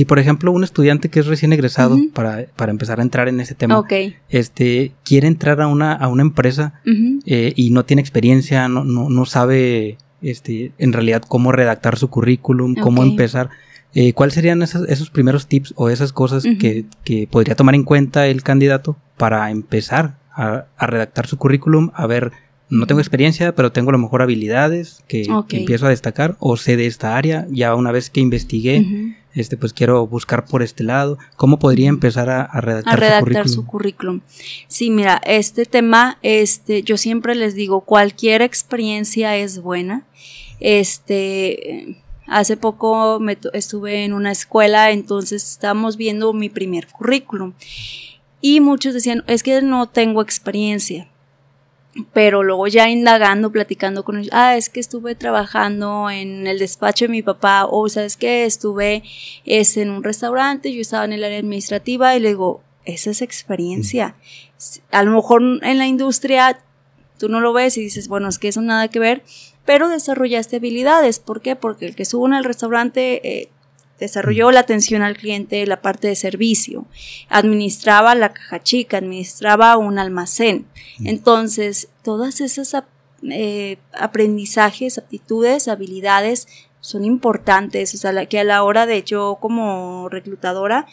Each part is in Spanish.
si por ejemplo un estudiante que es recién egresado para, empezar a entrar en ese tema, este, quiere entrar a una, a una empresa eh, y no tiene experiencia, no, sabe este, en realidad cómo redactar su currículum, cómo empezar. Eh, ¿Cuáles serían esos, primeros tips o esas cosas que, podría tomar en cuenta el candidato para empezar a, redactar su currículum? A ver, no tengo experiencia, pero tengo a lo mejor habilidades que, empiezo a destacar o sé de esta área. Ya una vez que investigué, este, pues quiero buscar por este lado, ¿cómo podría empezar a, redactar, a redactar su, currículum? Sí, mira, este tema, este, yo siempre les digo, cualquier experiencia es buena. Este, hace poco me estuve en una escuela, entonces estábamos viendo mi primer currículum y muchos decían, es que no tengo experiencia pero luego ya indagando, platicando con ellos, ah, es que estuve trabajando en el despacho de mi papá, o sabes que estuve este, en un restaurante, yo estaba en el área administrativa y le digo, esa es experiencia. A lo mejor en la industria tú no lo ves y dices, bueno, es que eso nada que ver, pero desarrollaste habilidades. ¿Por qué? Porque el que estuvo en el restaurante... Eh, desarrolló mm. la atención al cliente, la parte de servicio, administraba la caja chica, administraba un almacén. Mm. Entonces, todas esas eh, aprendizajes, aptitudes, habilidades son importantes, o sea, que a la hora de yo como reclutadora,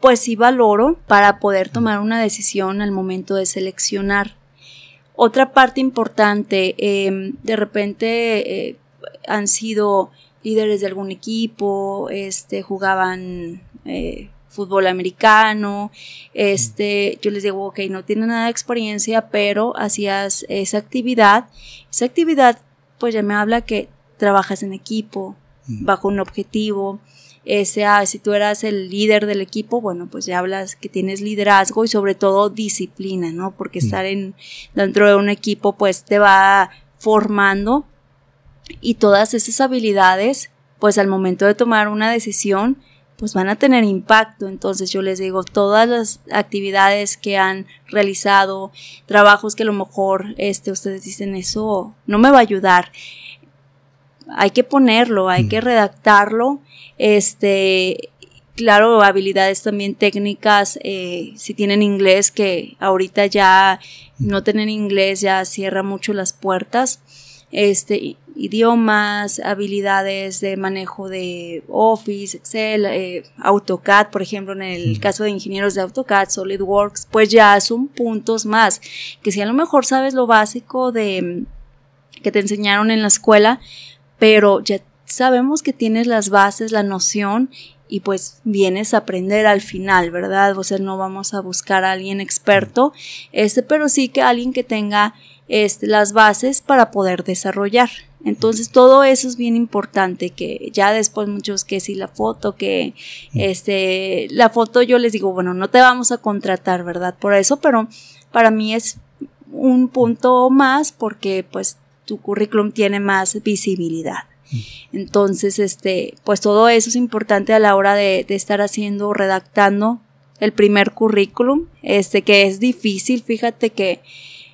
pues sí valoro para poder mm. tomar una decisión al momento de seleccionar. Otra parte importante, em, de repente eh, han sido líderes de algún equipo, este, jugaban eh, fútbol americano, este, yo les digo, ok, no tiene nada de experiencia, pero hacías esa actividad, esa actividad pues ya me habla que trabajas en equipo, bajo un objetivo, ese, ah, si tú eras el líder del equipo, bueno, pues ya hablas que tienes liderazgo y sobre todo disciplina, ¿no? Porque estar en, dentro de un equipo pues te va formando y todas esas habilidades, pues al momento de tomar una decisión, pues van a tener impacto. Entonces yo les digo, todas las actividades que han realizado, trabajos que a lo mejor este, ustedes dicen, eso no me va a ayudar. Hay que ponerlo, hay que mm. redactarlo. Este, claro, habilidades también técnicas, eh, si tienen inglés, que ahorita ya no mm. tener inglés ya cierra mucho las puertas este, idiomas, habilidades de manejo de Office, Excel, eh, AutoCAD, por ejemplo, en el caso de ingenieros de AutoCAD, SolidWorks, pues ya son puntos más, que si a lo mejor sabes lo básico de mm, que te enseñaron en la escuela, pero ya sabemos que tienes las bases, la noción y pues vienes a aprender al final, ¿verdad? O sea, no vamos a buscar a alguien experto, este, pero sí que alguien que tenga este, las bases para poder desarrollar. Entonces todo eso es bien importante, que ya después muchos que si la foto, que este, la foto yo les digo, bueno, no te vamos a contratar, ¿verdad? Por eso, pero para mí es un punto más porque pues tu currículum tiene más visibilidad. Entonces, este, pues todo eso es importante a la hora de, estar haciendo o redactando el primer currículum, este, que es difícil, fíjate que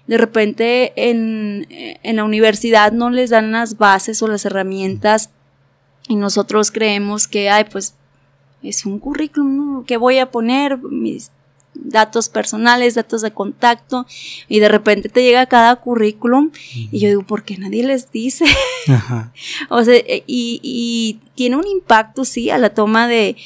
de repente en, la universidad no les dan las bases o las herramientas y nosotros creemos que, ay, pues es un currículum que voy a poner mis datos personales, datos de contacto y de repente te llega cada currículum y yo digo, ¿por qué nadie les dice? o sea, eh, y, y, tiene un impacto, sí, a la toma de,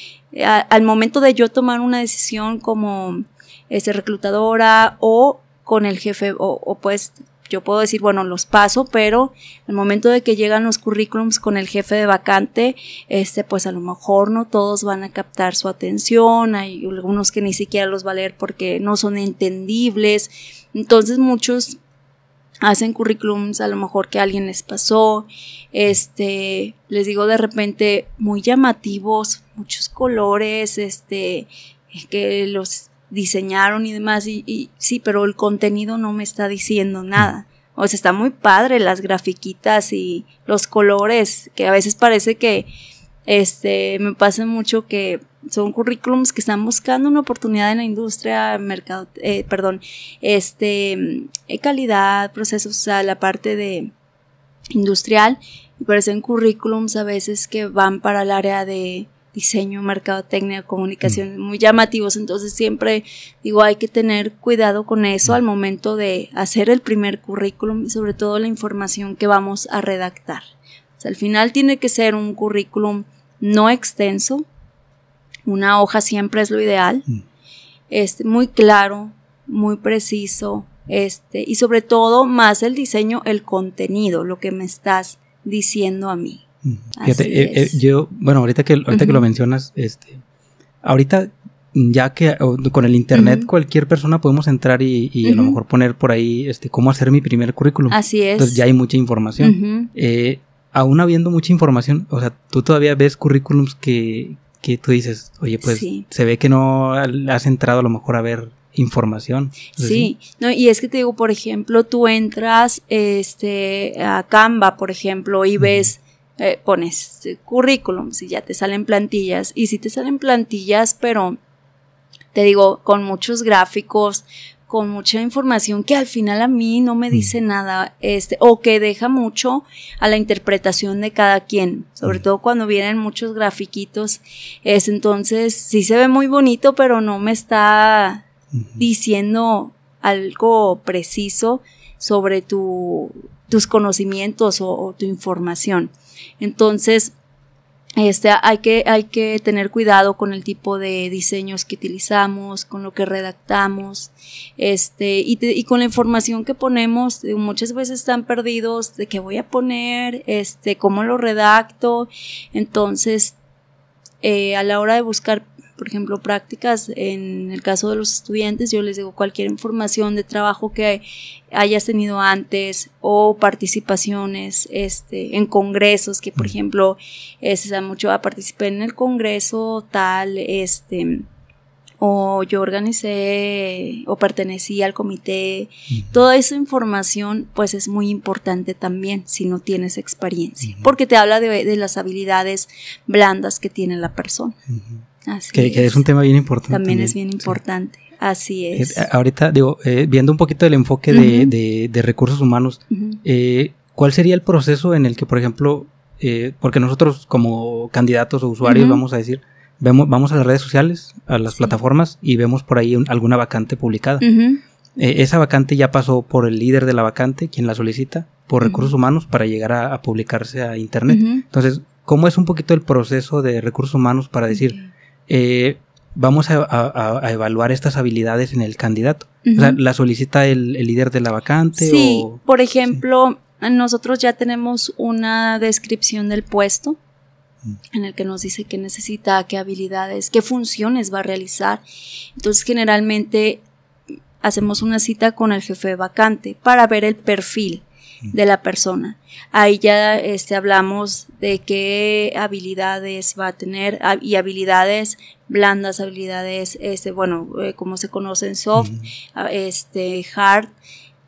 al momento de yo tomar una decisión como este, reclutadora o con el jefe o, pues yo puedo decir, bueno, los paso, pero el momento de que llegan los currículums con el jefe de vacante, este, pues a lo mejor no todos van a captar su atención, hay algunos que ni siquiera los va a leer porque no son entendibles, entonces muchos hacen currículums a lo mejor que alguien les pasó, este, les digo de repente muy llamativos, muchos colores, este, que los diseñaron y demás, y, sí, pero el contenido no me está diciendo nada. O sea, está muy padre las grafiquitas y los colores, que a veces parece que, este, me pasa mucho que son currículums que están buscando una oportunidad en la industria, mercado, eh, perdón, este, eh, calidad, procesos, o sea, la parte de industrial, y parecen currículums a veces que van para el área de diseño, mercadotecnia, mm. comunicación, muy llamativos. Entonces siempre digo, hay que tener cuidado con eso mm. al momento de hacer el primer currículum y sobre todo la información que vamos a redactar. al final tiene que ser un currículum no extenso, una hoja siempre es lo ideal, mm. muy claro, muy preciso, este, y sobre todo más el diseño, el contenido, lo que me estás diciendo a mí. Fíjate, eh, eh, yo, bueno, ahorita que, ahorita que lo mencionas, este, ahorita ya que con el internet cualquier persona podemos entrar y, a lo mejor poner por ahí este cómo hacer mi primer currículum. Así es. Entonces ya hay mucha información. Eh, aún habiendo mucha información, o sea, tú todavía ves currículums que, tú dices, oye, pues se ve que no has entrado a lo mejor a ver información. Sí, No, y es que te digo, por ejemplo, tú entras este, a Canva, por ejemplo, y ves eh, pones eh, currículum, si ya te salen plantillas, y si te salen plantillas, pero te digo, con muchos gráficos, con mucha información que al final a mí no me dice mm. nada, este, o que deja mucho a la interpretación de cada quien, sobre mm. todo cuando vienen muchos grafiquitos, es entonces sí se ve muy bonito, pero no me está diciendo algo preciso sobre tu tus conocimientos o, tu información. Entonces, este, hay, que, hay que tener cuidado con el tipo de diseños que utilizamos, con lo que redactamos, este, y, con la información que ponemos, eh, muchas veces están perdidos de qué voy a poner, este, cómo lo redacto. Entonces, eh, a la hora de buscar por ejemplo, prácticas. En el caso de los estudiantes, yo les digo cualquier información de trabajo que hayas tenido antes o participaciones este, en congresos, que por mm. ejemplo eh, se sabe mucho a ah, participar en el congreso tal, este, o yo organicé o pertenecí al comité. Toda esa información pues es muy importante también si no tienes experiencia, porque te habla de, las habilidades blandas que tiene la persona. Así que, es. que, es. un tema bien importante. También, es bien importante, así eh, es. ahorita, digo, eh, viendo un poquito el enfoque de, recursos humanos, eh, ¿cuál sería el proceso en el que, por ejemplo, porque nosotros como candidatos o usuarios, vamos a decir, vemos, vamos a las redes sociales, a las plataformas y vemos por ahí alguna vacante publicada. esa vacante ya pasó por el líder de la vacante, quien la solicita, por recursos humanos para llegar a publicarse a Internet. Entonces, ¿cómo es un poquito el proceso de recursos humanos para decir eh, vamos a, evaluar estas habilidades en el candidato. o sea, ¿La solicita el, líder de la vacante? Sí, por ejemplo, nosotros ya tenemos una descripción del puesto mm. en el que nos dice qué necesita, qué habilidades, qué funciones va a realizar. Entonces, generalmente hacemos una cita con el jefe vacante para ver el perfil de la persona. Ahí ya este, hablamos de qué habilidades va a tener y habilidades blandas, habilidades, este, bueno, eh, como se conocen, soft, ah, este, hard,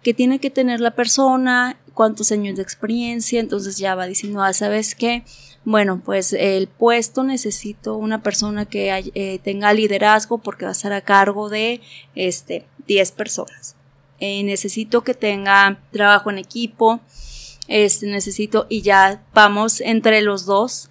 que tiene que tener la persona, cuántos años de experiencia, entonces ya va diciendo, ah, ¿sabes qué? Bueno, pues el puesto necesito una persona que eh, tenga liderazgo porque va a estar a cargo de este 10 personas. Eh, necesito que tenga trabajo en equipo, este, necesito y ya vamos entre los dos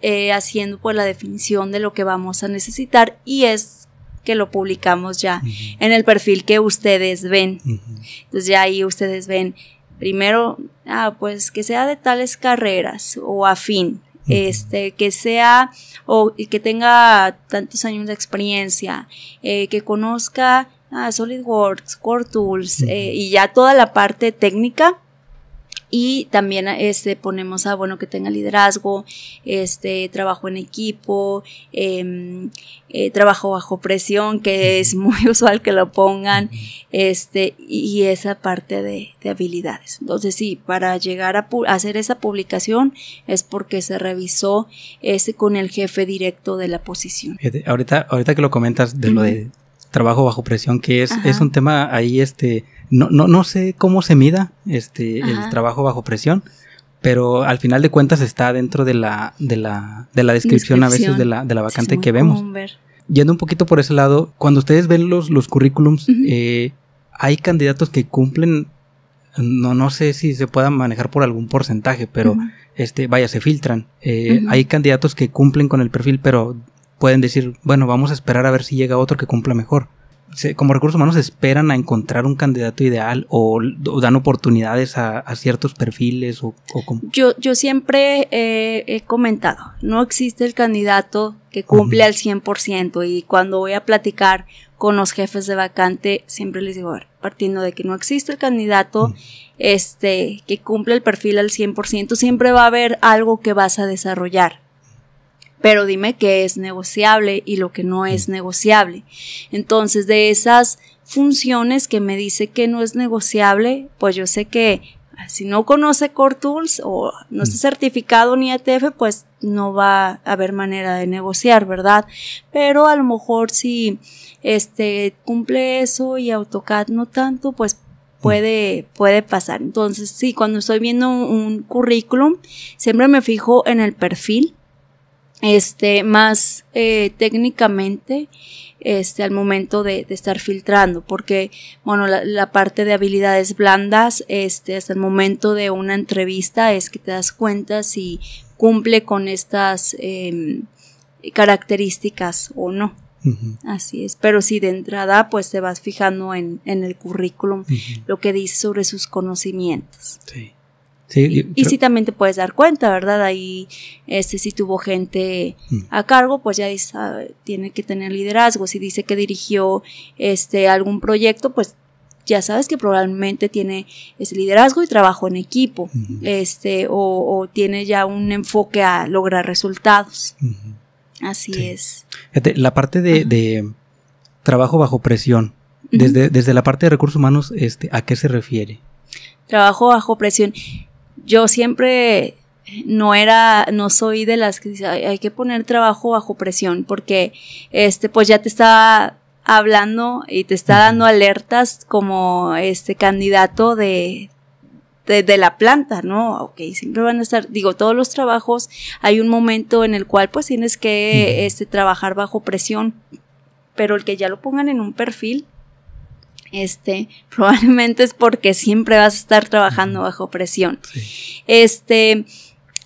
eh, haciendo pues la definición de lo que vamos a necesitar y es que lo publicamos ya en el perfil que ustedes ven. Entonces ya ahí ustedes ven primero, ah, pues que sea de tales carreras o afín, este, que sea o que tenga tantos años de experiencia, eh, que conozca ah, SolidWorks, Core Tools eh, y ya toda la parte técnica y también este ponemos a bueno que tenga liderazgo este trabajo en equipo em, eh, trabajo bajo presión que es muy usual que lo pongan este y esa parte de, habilidades entonces sí para llegar a hacer esa publicación es porque se revisó ese con el jefe directo de la posición ahorita ahorita que lo comentas de lo de trabajo bajo presión, que es, es un tema ahí, este, no, no, no sé cómo se mida este, el trabajo bajo presión, pero al final de cuentas está dentro de la, de la, de la descripción, a veces de la, de la vacante que vemos. Yendo un poquito por ese lado, cuando ustedes ven los, los currículums, eh, hay candidatos que cumplen, no, no sé si se puedan manejar por algún porcentaje, pero este, vaya, se filtran. Eh, hay candidatos que cumplen con el perfil, pero pueden decir, bueno, vamos a esperar a ver si llega otro que cumpla mejor. Como recursos humanos esperan a encontrar un candidato ideal o, dan oportunidades a, ciertos perfiles o, Yo, yo siempre he comentado, no existe el candidato que cumple al 100% y cuando voy a platicar con los jefes de vacante, siempre les digo, partiendo de que no existe el candidato este, que cumple el perfil al 100%, siempre va a haber algo que vas a desarrollar pero dime qué es negociable y lo que no mm. es negociable. Entonces, de esas funciones que me dice que no es negociable, pues yo sé que ah, si no conoce Core Tools o no está mm. certificado ni ETF, pues no va a haber manera de negociar, ¿verdad? Pero a lo mejor si este cumple eso y AutoCAD no tanto, pues mm. puede, puede pasar. Entonces, sí, cuando estoy viendo un currículum, siempre me fijo en el perfil este, más eh, técnicamente este, al momento de, de, estar filtrando, porque, bueno, la, parte de habilidades blandas, este, hasta el momento de una entrevista es que te das cuenta si cumple con estas em, características o no. Así es, pero si de entrada pues te vas fijando en, en el currículum, lo que dice sobre sus conocimientos. Sí y, y sí también te puedes dar cuenta, ¿verdad? Ahí, este, si tuvo gente mm. a cargo, pues ya ah, tiene que tener liderazgo. Si dice que dirigió este, algún proyecto, pues ya sabes que probablemente tiene ese liderazgo y trabajo en equipo, este, o, tiene ya un enfoque a lograr resultados. Así es. La parte de, trabajo bajo presión, desde, desde la parte de recursos humanos, este, ¿a qué se refiere? Trabajo bajo presión yo siempre no era, no soy de las que dice, hay, que poner trabajo bajo presión, porque este, pues ya te está hablando y te está dando alertas como este candidato de, de, de, la planta, ¿no? Ok, siempre van a estar, digo, todos los trabajos, hay un momento en el cual pues tienes que este, trabajar bajo presión, pero el que ya lo pongan en un perfil, este, probablemente es porque siempre vas a estar trabajando bajo presión. Este,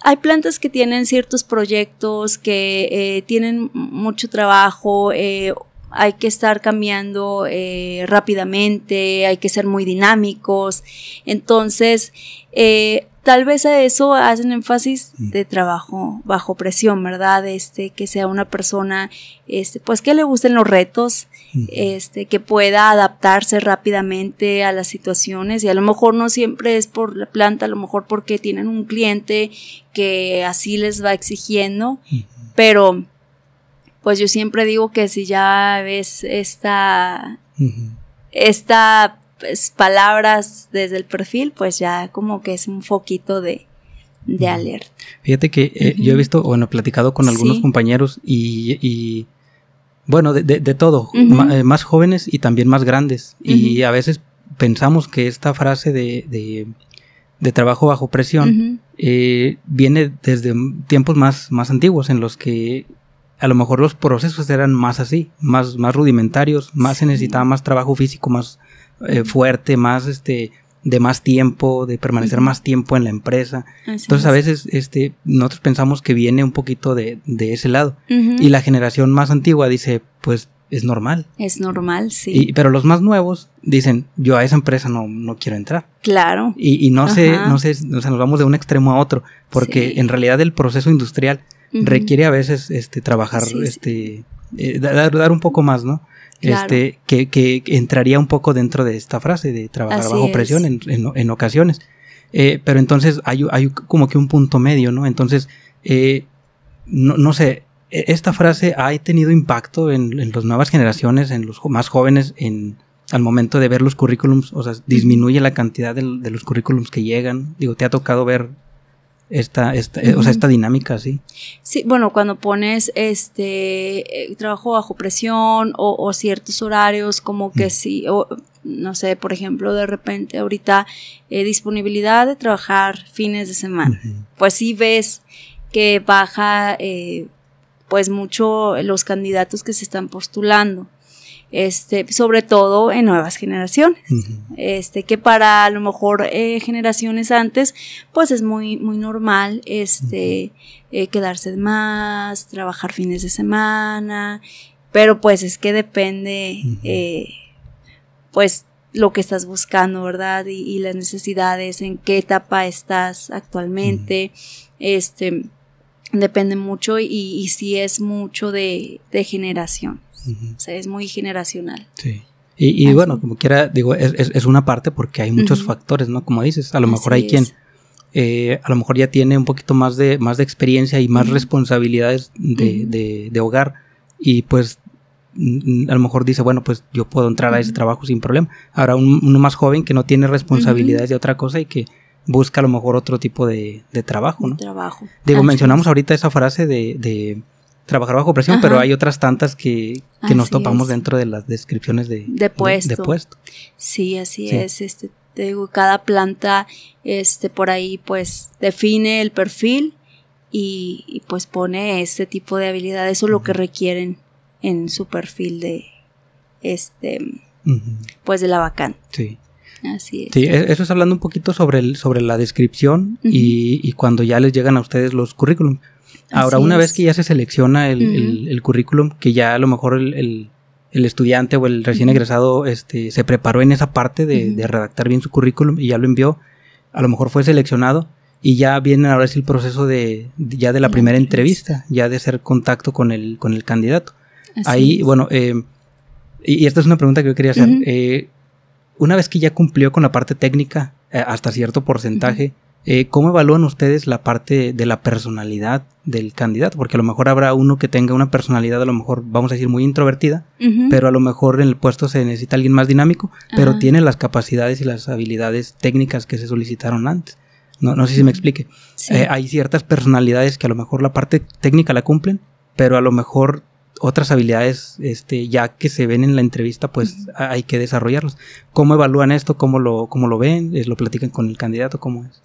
hay plantas que tienen ciertos proyectos, que eh, tienen mucho trabajo, eh, hay que estar cambiando eh, rápidamente, hay que ser muy dinámicos. Entonces, tal vez a eso hacen énfasis mm. de trabajo bajo presión, ¿verdad? Este, que sea una persona, este, pues que le gusten los retos, este, que pueda adaptarse rápidamente a las situaciones y a lo mejor no siempre es por la planta, a lo mejor porque tienen un cliente que así les va exigiendo, pero pues yo siempre digo que si ya ves esta, esta pues, palabras desde el perfil, pues ya como que es un foquito de, de alerta. Fíjate que eh, yo he visto, bueno, he platicado con algunos compañeros y bueno, de, todo, eh, más jóvenes y también más grandes. Y a veces pensamos que esta frase de, trabajo bajo presión eh, viene desde tiempos más, más antiguos en los que a lo mejor los procesos eran más así, más, más rudimentarios, más se necesitaba más trabajo físico, más eh, fuerte, más este de más tiempo, de permanecer más tiempo en la empresa. Entonces a veces este, nosotros pensamos que viene un poquito de, ese lado. Y la generación más antigua dice, pues es normal. Es normal, sí. pero los más nuevos dicen, yo a esa empresa no, no quiero entrar. Claro. Y, no, sé, no sé, sea, nos vamos de un extremo a otro, porque en realidad el proceso industrial requiere a veces este, trabajar, este, eh, dar, un poco más, ¿no? Este, que, que, entraría un poco dentro de esta frase de trabajar bajo presión en, ocasiones. Eh, pero entonces hay, hay, como que un punto medio, ¿no? Entonces, eh, no, sé, e, esta frase ha tenido impacto en, las nuevas generaciones, en los más jóvenes, en, al momento de ver los currículums, o sea, disminuye la cantidad de, de los currículums que llegan. Digo, ¿te ha tocado ver esta, esta, eh, o sea, esta dinámica, sí. Sí, bueno, cuando pones este eh, trabajo bajo presión o, ciertos horarios, como que si mm. sí, no sé, por ejemplo, de repente ahorita eh, disponibilidad de trabajar fines de semana, pues sí ves que baja pues mucho los candidatos que se están postulando este, sobre todo en nuevas generaciones, este, que para a lo mejor eh, generaciones antes, pues es muy, muy normal, este, eh, quedarse más, trabajar fines de semana, pero pues es que depende, eh, pues lo que estás buscando, ¿verdad? Y, y, las necesidades, en qué etapa estás actualmente, este, depende mucho y, si es mucho de, generación. O sea, es muy generacional. Sí. Y, bueno, como quiera, digo, es, una parte porque hay muchos factores, ¿no? Como dices, a lo mejor hay quien eh, a lo mejor ya tiene un poquito más de, más de experiencia y más responsabilidades de, hogar y pues mm, a lo mejor dice, bueno, pues yo puedo entrar a ese trabajo sin problema. Ahora un, uno más joven que no tiene responsabilidades de otra cosa y que busca a lo mejor otro tipo de, trabajo, ¿no? Trabajo. Digo, mencionamos ahorita esa frase de, trabajar bajo presión, pero hay otras tantas que, nos topamos dentro de las descripciones de, puesto. Sí, así es. Este, digo, cada planta este, por ahí pues define el perfil y, pues pone este tipo de habilidades o lo que requieren en su perfil de este pues de la vacante. Sí. Así es. Sí, e-, eso es hablando un poquito sobre, el, sobre la descripción y, cuando ya les llegan a ustedes los currículum. Ahora, una vez que ya se selecciona el, currículum, que ya a lo mejor el, estudiante o el recién egresado este, se preparó en esa parte de, redactar bien su currículum y ya lo envió, a lo mejor fue seleccionado y ya viene ahora es el proceso de, ya de la primera entrevista, ya de hacer contacto con el, con el candidato. Ahí, bueno, eh, y, esta es una pregunta que yo quería hacer una vez que ya cumplió con la parte técnica eh, hasta cierto porcentaje, eh, ¿cómo evalúan ustedes la parte de la personalidad del candidato? Porque a lo mejor habrá uno que tenga una personalidad, a lo mejor, vamos a decir, muy introvertida, pero a lo mejor en el puesto se necesita alguien más dinámico, pero tiene las capacidades y las habilidades técnicas que se solicitaron antes. No, no sé si me explique. Eh, hay ciertas personalidades que a lo mejor la parte técnica la cumplen, pero a lo mejor otras habilidades este, ya que se ven en la entrevista, pues hay que desarrollarlas. ¿Cómo evalúan esto? ¿Cómo lo, cómo lo ven? ¿Lo platican con el candidato? ¿Cómo es?